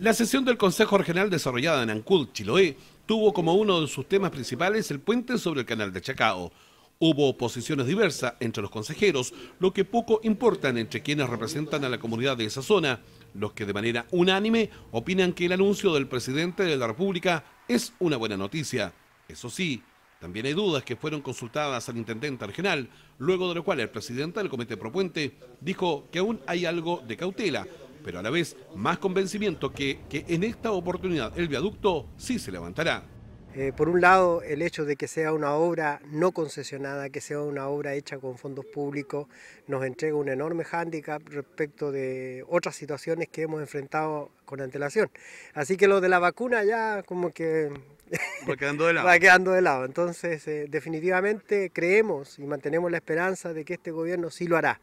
La sesión del Consejo Regional desarrollada en Ancud, Chiloé, tuvo como uno de sus temas principales el puente sobre el canal de Chacao. Hubo oposiciones diversas entre los consejeros, lo que poco importan entre quienes representan a la comunidad de esa zona, los que de manera unánime opinan que el anuncio del presidente de la República es una buena noticia. Eso sí, también hay dudas que fueron consultadas al intendente regional, luego de lo cual el presidente del comité propuente dijo que aún hay algo de cautela pero a la vez más convencimiento que, en esta oportunidad el viaducto sí se levantará. Eh, por un lado, el hecho de que sea una obra no concesionada, que sea una obra hecha con fondos públicos, nos entrega un enorme hándicap respecto de otras situaciones que hemos enfrentado con antelación. Así que lo de la vacuna ya como que va quedando de lado. Entonces, eh, definitivamente creemos y mantenemos la esperanza de que este gobierno sí lo hará.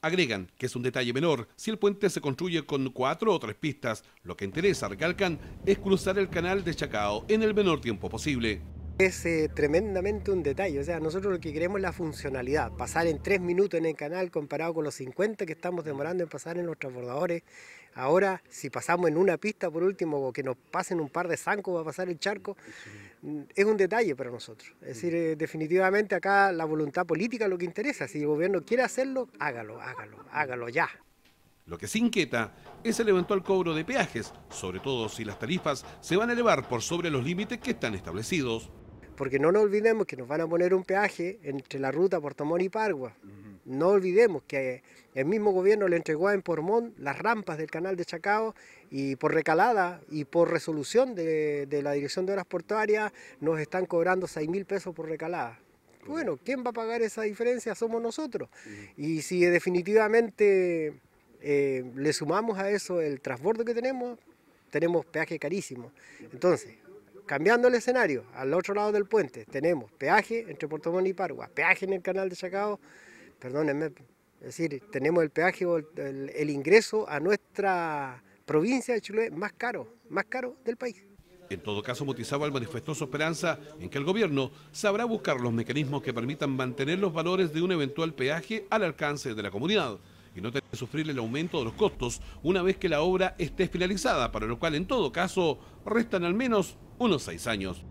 Agregan que es un detalle menor si el puente se construye con cuatro o tres pistas. Lo que interesa, recalcan, es cruzar el canal de Chacao en el menor tiempo posible. Es eh, tremendamente un detalle, o sea, nosotros lo que queremos es la funcionalidad, pasar en tres minutos en el canal comparado con los 50 que estamos demorando en pasar en los transbordadores. Ahora, si pasamos en una pista por último o que nos pasen un par de zancos va a pasar el charco, es un detalle para nosotros. Es decir, eh, definitivamente acá la voluntad política es lo que interesa. Si el gobierno quiere hacerlo, hágalo, hágalo, hágalo ya. Lo que se inquieta es el eventual cobro de peajes, sobre todo si las tarifas se van a elevar por sobre los límites que están establecidos porque no nos olvidemos que nos van a poner un peaje entre la ruta Portamón y Pargua. No olvidemos que el mismo gobierno le entregó a Pormont las rampas del canal de Chacao y por recalada y por resolución de, la Dirección de horas Portuarias nos están cobrando 6 mil pesos por recalada. Bueno, ¿quién va a pagar esa diferencia? Somos nosotros. Y si definitivamente eh, le sumamos a eso el transbordo que tenemos, tenemos peaje carísimo. Entonces, Cambiando el escenario, al otro lado del puente tenemos peaje entre Puerto Montt y Pargua, peaje en el canal de Chacao, perdónenme, es decir, tenemos el peaje o el, ingreso a nuestra provincia de Chile más caro, más caro del país. En todo caso, Motizábal manifestó su esperanza en que el gobierno sabrá buscar los mecanismos que permitan mantener los valores de un eventual peaje al alcance de la comunidad y no tener que sufrir el aumento de los costos una vez que la obra esté finalizada, para lo cual en todo caso restan al menos unos seis años.